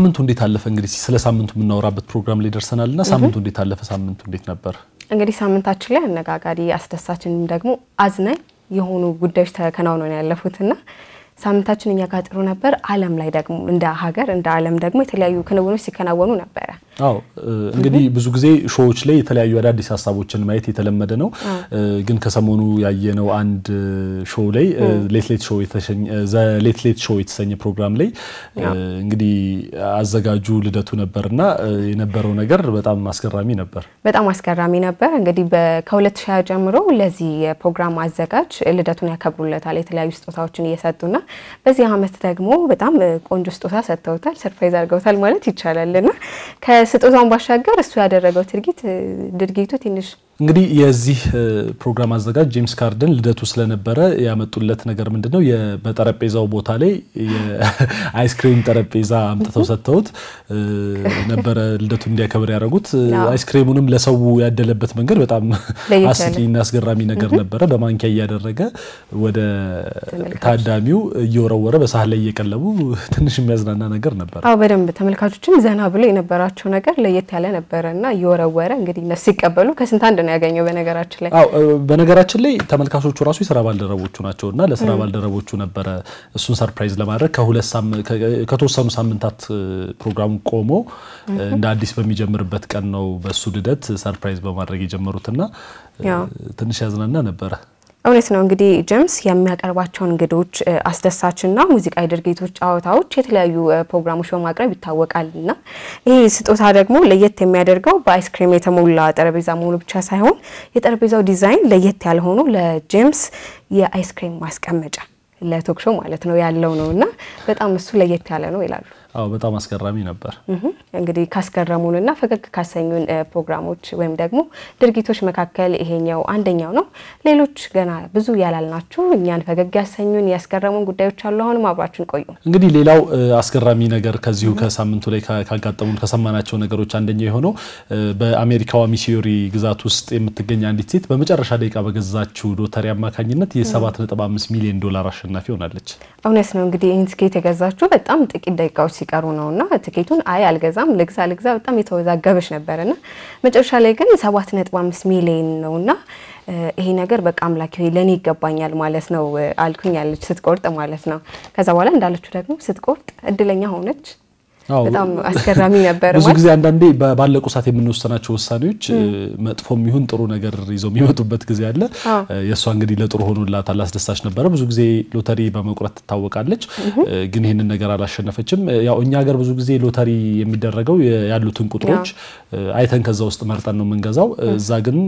ሳምንቱ እንዴት አለፈ? እንግዲህ ስለ ሳምንቱ የምናወራበት ፕሮግራም ላይ ደርሰናል እና ሳምንቱ እንዴት አለፈ? ሳምንቱ እንዴት ነበር? እንግዲህ ሳምንታችን ላይ አነጋጋሪ፣ አስደሳችንም ደግሞ አዝናኝ የሆኑ ጉዳዮች ተከናውነው ያለፉትና ሳምንታችን እኛ ጋር ጥሩ ነበር። ዓለም ላይ ደግሞ እንደ ሀገር እንደ ዓለም ደግሞ የተለያዩ ክንውኖች ሲከናወኑ ነበረ። አዎ እንግዲህ ብዙ ጊዜ ሾዎች ላይ የተለያዩ አዳዲስ ሀሳቦችን ማየት የተለመደ ነው። ግን ከሰሞኑ ያየነው አንድ ሾ ላይ ሌትሌት ሾ ሾው የተሰኘ የተሰኘ ፕሮግራም ላይ እንግዲህ አዘጋጁ ልደቱ ነበርና የነበረው ነገር በጣም አስገራሚ ነበር። በጣም አስገራሚ ነበር። እንግዲህ ከሁለት ሺህ ጀምሮ ለዚህ የፕሮግራም አዘጋጅ ልደቱን ያከብሩለታል የተለያዩ ስጦታዎችን እየሰጡና በዚህ አመት ደግሞ በጣም ቆንጆ ስጦታ ሰጥተውታል፣ ሰርፕራይዝ አድርገውታል ማለት ይቻላልና ከስጦታውን ባሻገር እሱ ያደረገው ድርጊት ድርጊቱ ትንሽ እንግዲህ የዚህ ፕሮግራም አዘጋጅ ጄምስ ካርደን ልደቱ ስለነበረ ያመጡለት ነገር ምንድን ነው? በጠረጴዛው ቦታ ላይ የአይስክሪም ጠረጴዛ አምጥተው ሰጥተውት ነበረ ልደቱ እንዲያከብር ያደረጉት። አይስክሪሙንም ለሰው ያደለበት መንገድ በጣም አስቂኝና አስገራሚ ነገር ነበረ። በማንኪያ እያደረገ ወደ ታዳሚው እየወረወረ በሳህን ላይ እየቀለቡ ትንሽ የሚያዝናና ነገር ነበር። አዎ በደንብ ተመልካቾችም ዘና ብሎ የነበራቸው ነገር ለየት ያለ ነበረ እና እየወረወረ እንግዲህ እነሱ ይቀበሉ ከስንት አንድ ነው ያገኘው። በነገራችን ላይ አዎ፣ በነገራችን ላይ ተመልካቾቹ ራሱ የስራ ባልደረቦቹ ናቸው እና ለስራ ባልደረቦቹ ነበረ እሱን ሰርፕራይዝ ለማድረግ ከተወሰኑ ሳምንታት ፕሮግራሙ ቆሞ እንደ አዲስ በሚጀምርበት ቀን ነው በእሱ ልደት ሰርፕራይዝ በማድረግ የጀመሩትና ትንሽ ያዝናና ነበረ። እውነት ነው እንግዲህ ጀምስ የሚያቀርባቸው እንግዶች አስደሳችና ሙዚቃዊ ድርጊቶች፣ ጨዋታዎች፣ የተለያዩ ፕሮግራሞች በማቅረብ ይታወቃል እና ይህ ስጦታ ደግሞ ለየት የሚያደርገው በአይስክሪም የተሞላ ጠረጴዛ መሆኑ ብቻ ሳይሆን የጠረጴዛው ዲዛይን ለየት ያልሆኑ ለጀምስ የአይስክሪም ማስቀመጫ ለቶክሾ ማለት ነው ያለው ነው እና በጣም እሱ ለየት ያለ ነው ይላሉ። አዎ በጣም አስገራሚ ነበር። እንግዲህ ካስገረሙንና ፈገግ ካሰኙን ፕሮግራሞች ወይም ደግሞ ድርጊቶች መካከል ይሄኛው አንደኛው ነው። ሌሎች ገና ብዙ ያላልናችሁ እኛን ፈገግ ያሰኙን ያስገረሙን ጉዳዮች አሉ። አሁንም አብራችን ቆዩ። እንግዲህ ሌላው አስገራሚ ነገር ከዚሁ ከሳምንቱ ላይ ካጋጠሙን ከሰማናቸው ነገሮች አንደኛው የሆነው በአሜሪካዋ ሚሲዮሪ ግዛት ውስጥ የምትገኝ አንዲት ሴት በመጨረሻ ደቂቃ በገዛችው ሎተሪ አማካኝነት የ7.5 ሚሊዮን ዶላር አሸናፊ ሆናለች። እውነት ነው። እንግዲህ ይህን ትኬት የገዛችሁ በጣም ጥቂት ደቂቃዎች ሲቀሩ ነው እና ትኬቱን አይ አልገዛም፣ ልግዛ ልግዛ በጣም የተወዛገበች ነበር እና መጨረሻ ላይ ግን ሰባት ነጥብ አምስት ሚሊዮን ነው እና ይሄ ነገር በቃ አምላኪ ሆይ ለእኔ ይገባኛል ማለት ነው አልኩኝ ያለች ስትቆርጥ ማለት ነው። ከዛ በኋላ እንዳለችው ደግሞ ስትቆርጥ እድለኛ ሆነች። በጣም አስገራሚ ነበር። ብዙ ጊዜ አንዳንዴ ባለቁ ሰዓት የምንወሰናቸው ውሳኔዎች መጥፎም ይሁን ጥሩ ነገር ይዘው የሚመጡበት ጊዜ አለ። የእሷ እንግዲህ ለጥሩ ሆኖላታል፣ አስደሳች ነበረ። ብዙ ጊዜ ሎተሪ በመቁረጥ ትታወቃለች፣ ግን ይህንን ነገር አላሸነፈችም። ያው እኛ ሀገር ብዙ ጊዜ ሎተሪ የሚደረገው ያሉትን ቁጥሮች አይተን ከዛ ውስጥ መርጠን ነው የምንገዛው። እዛ ግን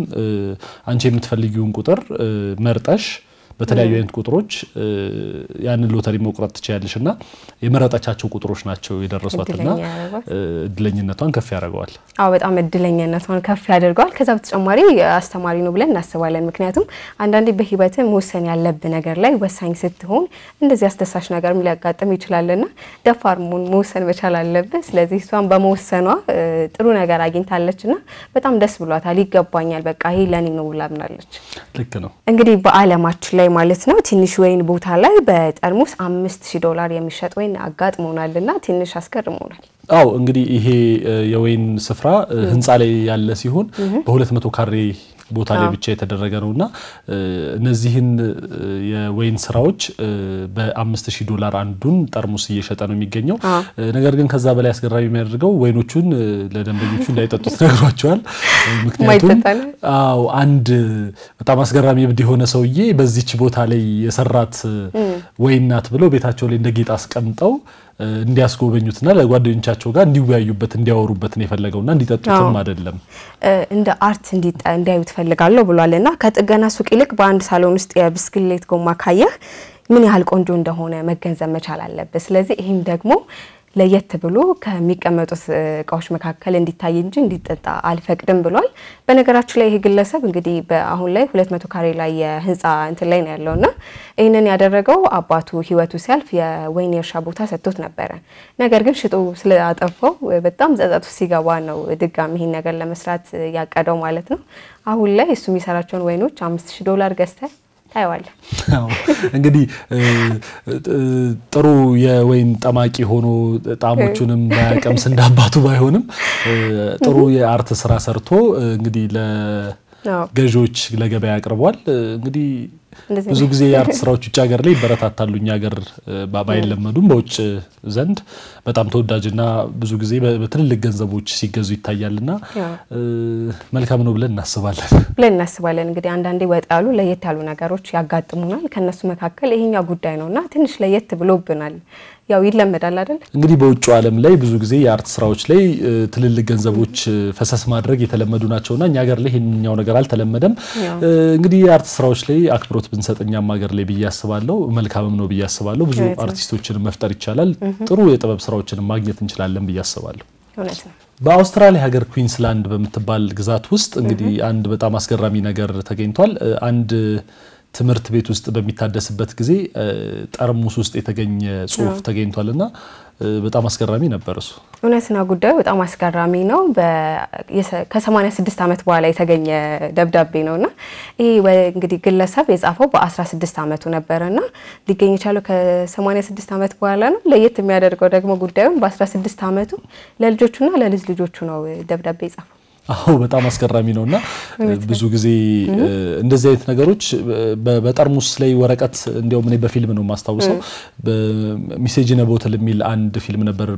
አንቺ የምትፈልጊውን ቁጥር መርጠሽ በተለያዩ አይነት ቁጥሮች ያንን ሎተሪ መቁረጥ ትችያለሽ እና የመረጠቻቸው ቁጥሮች ናቸው የደረሷትና እድለኝነቷን ከፍ ያደርገዋል። አዎ በጣም እድለኝነቷን ከፍ ያደርገዋል። ከዛ በተጨማሪ አስተማሪ ነው ብለን እናስባለን። ምክንያቱም አንዳንዴ በህይወት መወሰን ያለብ ነገር ላይ ወሳኝ ስትሆን እንደዚህ አስደሳች ነገርም ሊያጋጥም ይችላልና ደፋር መወሰን መቻል አለብ ስለዚህ እሷን በመወሰኗ ጥሩ ነገር አግኝታለች እና በጣም ደስ ብሏታል። ይገባኛል፣ በቃ ይሄ ለኔ ነው ብላ አምናለች። ልክ ነው እንግዲህ በአለማችን ላይ ማለት ነው ትንሽ ወይን ቦታ ላይ በጠርሙስ አምስት ሺህ ዶላር የሚሸጥ ወይን አጋጥሞናል እና ትንሽ አስገርሞናል። አው እንግዲህ ይሄ የወይን ስፍራ ህንፃ ላይ ያለ ሲሆን በሁለት መቶ ካሬ ቦታ ላይ ብቻ የተደረገ ነው እና እነዚህን የወይን ስራዎች በአምስት ሺህ ዶላር አንዱን ጠርሙስ እየሸጠ ነው የሚገኘው። ነገር ግን ከዛ በላይ አስገራሚ የሚያደርገው ወይኖቹን ለደንበኞቹ እንዳይጠጡት ነግሯቸዋል። ምክንያቱም አዎ አንድ በጣም አስገራሚ እብድ የሆነ ሰውዬ በዚች ቦታ ላይ የሰራት ወይናት ብለው ቤታቸው ላይ እንደ ጌጥ አስቀምጠው እንዲያስጎበኙትና ለጓደኞቻቸው ጋር እንዲወያዩበት እንዲያወሩበት ነው የፈለገውና እንዲጠጡትም አይደለም እንደ አርት እንዲያዩ ትፈልጋለሁ ብሏል። ከጥገና ሱቅ ይልቅ በአንድ ሳሎን ውስጥ የብስክሌት ጎማ ካየህ ምን ያህል ቆንጆ እንደሆነ መገንዘብ መቻል አለበት። ስለዚህ ይህም ደግሞ ለየት ብሎ ከሚቀመጡት እቃዎች መካከል እንዲታይ እንጂ እንዲጠጣ አልፈቅድም ብሏል። በነገራችን ላይ ይህ ግለሰብ እንግዲህ በአሁን ላይ ሁለት መቶ ካሬ ላይ የህንፃ እንትን ላይ ነው ያለውና ይህንን ያደረገው አባቱ ህይወቱ ሲያልፍ የወይን የእርሻ ቦታ ሰጥቶት ነበረ። ነገር ግን ሽጦ ስለአጠፋው በጣም ጸጸቱ ሲገባ ነው ድጋሚ ይህን ነገር ለመስራት ያቀደው ማለት ነው። አሁን ላይ እሱ የሚሰራቸውን ወይኖች አምስት ሺ ዶላር ገዝተ ታየዋለህ። እንግዲህ ጥሩ የወይን ጠማቂ ሆኖ ጣዕሞቹንም ባያቀምስ እንዳባቱ ባይሆንም ጥሩ የአርት ስራ ሰርቶ እንግዲህ ለገዢዎች ለገበያ አቅርቧል። እንግዲህ ብዙ ጊዜ የአርት ስራዎች ውጭ ሀገር ላይ ይበረታታሉ። እኛ ሀገር ባይለመዱም በውጭ ዘንድ በጣም ተወዳጅና ብዙ ጊዜ በትልልቅ ገንዘቦች ሲገዙ ይታያልና መልካም ነው ብለን እናስባለን ብለን እናስባለን። እንግዲህ አንዳንዴ ወጣ ያሉ ለየት ያሉ ነገሮች ያጋጥሙናል። ከእነሱ መካከል ይሄኛው ጉዳይ ነውና ትንሽ ለየት ብሎብናል። ያው ይለመዳል አይደል? እንግዲህ በውጭ ዓለም ላይ ብዙ ጊዜ የአርት ስራዎች ላይ ትልልቅ ገንዘቦች ፈሰስ ማድረግ የተለመዱ ናቸውና እኛ ሀገር ላይ ይሄንኛው ነገር አልተለመደም። እንግዲህ የአርት ስራዎች ላይ አክብሮት ብንሰጥ እኛም ሀገር ላይ ብዬ አስባለሁ። መልካምም ነው ብዬ አስባለሁ። ብዙ አርቲስቶችን መፍጠር ይቻላል። ጥሩ የጥበብ ስራዎችን ማግኘት እንችላለን ብዬ አስባለሁ። በአውስትራሊያ ሀገር ኩዊንስላንድ በምትባል ግዛት ውስጥ እንግዲህ አንድ በጣም አስገራሚ ነገር ተገኝቷል። አንድ ትምህርት ቤት ውስጥ በሚታደስበት ጊዜ ጠርሙስ ውስጥ የተገኘ ጽሁፍ ተገኝቷል እና በጣም አስገራሚ ነበር። እሱ እውነት ነው። ጉዳዩ በጣም አስገራሚ ነው። ከ86 ዓመት በኋላ የተገኘ ደብዳቤ ነው እና ይህ እንግዲህ ግለሰብ የጻፈው በ16 ዓመቱ ነበረ እና ሊገኝ የቻለው ከ86 ዓመት በኋላ ነው። ለየት የሚያደርገው ደግሞ ጉዳዩም በ16 ዓመቱ ለልጆቹና ለልጅ ልጆቹ ነው ደብዳቤ የጻፈው። አዎ በጣም አስገራሚ ነው እና ብዙ ጊዜ እንደዚህ አይነት ነገሮች በጠርሙስ ላይ ወረቀት እንዲያውም እኔ በፊልም ነው የማስታውሰው ሚሴጅ ነቦትል የሚል አንድ ፊልም ነበር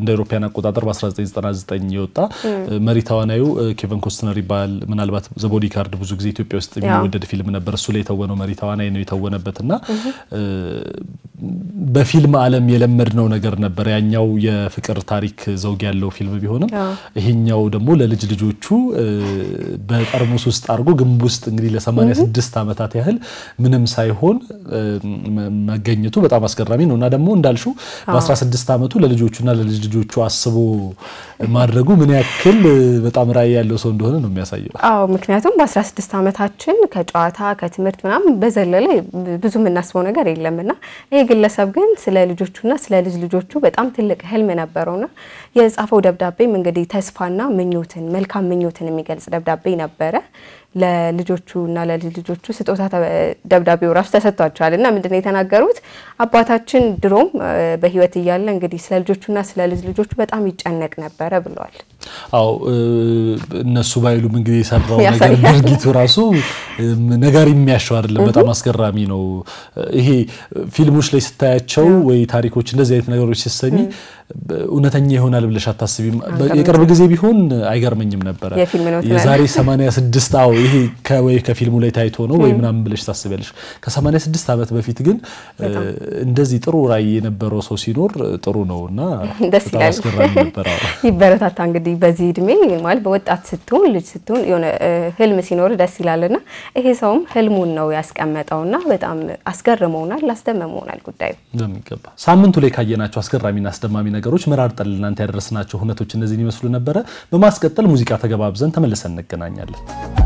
እንደ አውሮፓውያን አቆጣጠር በ1999 የወጣ መሪ ተዋናዩ ኬቨን ኮስትነር ይባላል። ምናልባት ቦዲ ካርድ ብዙ ጊዜ ኢትዮጵያ ውስጥ የሚወደድ ፊልም ነበር። እሱ ላይ የተወነው መሪ ተዋናይ ነው የተወነበት እና በፊልም ዓለም የለመድነው ነገር ነበር። ያኛው የፍቅር ታሪክ ዘውግ ያለው ፊልም ቢሆንም ይሄኛው ደግሞ ለልጅ ልጆቹ በጠርሙስ ውስጥ አድርጎ ግንብ ውስጥ እንግዲህ ለ86 ዓመታት ያህል ምንም ሳይሆን መገኘቱ በጣም አስገራሚ ነው እና ደግሞ እንዳልሹ በ16 ዓመቱ ለልጆቹና ለልጅ ልጆቹ አስቦ ማድረጉ ምን ያክል በጣም ራዕይ ያለው ሰው እንደሆነ ነው የሚያሳየው። አዎ ምክንያቱም በ16 ዓመታችን ከጨዋታ ከትምህርት ምናምን በዘለለ ብዙ የምናስበው ነገር የለምና ይሄ ግለሰብ ግን ስለ ልጆቹና ስለ ልጅ ልጆቹ በጣም ትልቅ ህልም ነበረውና የጻፈው ደብዳቤም እንግዲህ ተስፋና ምኞትን መልካም ምኞትን የሚገልጽ ደብዳቤ ነበረ። ለልጆቹ እና ለልጅ ልጆቹ ስጦታ ደብዳቤው ራሱ ተሰጥቷቸዋል እና ምንድነው የተናገሩት? አባታችን ድሮም በህይወት እያለ እንግዲህ ስለ ልጆቹና ስለ ልጅ ልጆቹ በጣም ይጨነቅ ነበረ ብለዋል። አዎ እነሱ ባይሉም እንግዲህ የሰራው ነገር ድርጊቱ ራሱ ነገር የሚያሸው አይደለም። በጣም አስገራሚ ነው። ይሄ ፊልሞች ላይ ስታያቸው ወይ ታሪኮች እንደዚህ አይነት ነገሮች ሲሰኝ እውነተኛ ይሆናል ብለሽ አታስቢም። የቅርብ ጊዜ ቢሆን አይገርመኝም ነበረ። የዛሬ 86 አዎ፣ ይሄ ወይ ከፊልሙ ላይ ታይቶ ነው ወይ ምናምን ብለሽ ታስቢያለሽ። ከ86 ዓመት በፊት ግን እንደዚህ ጥሩ ራይ የነበረው ሰው ሲኖር ጥሩ ነው እና ደስ ይላል። ይበረታታ እንግዲህ በዚህ እድሜ ማለት በወጣት ስትሆን ልጅ ስትሆን የሆነ ህልም ሲኖር ደስ ይላል ይላልና ይሄ ሰውም ህልሙን ነው ያስቀመጠው ያስቀመጠውና በጣም አስገርመውናል፣ አስደመመውናል ጉዳዩ በሚገባ ሳምንቱ ላይ ካየናቸው አስገራሚና አስደማሚ ነገሮች መራርጠን ለእናንተ ያደረስናቸው ሁነቶች እነዚህን ይመስሉ ነበረ። በማስቀጠል ሙዚቃ ተገባብዘን ተመልሰን እንገናኛለን።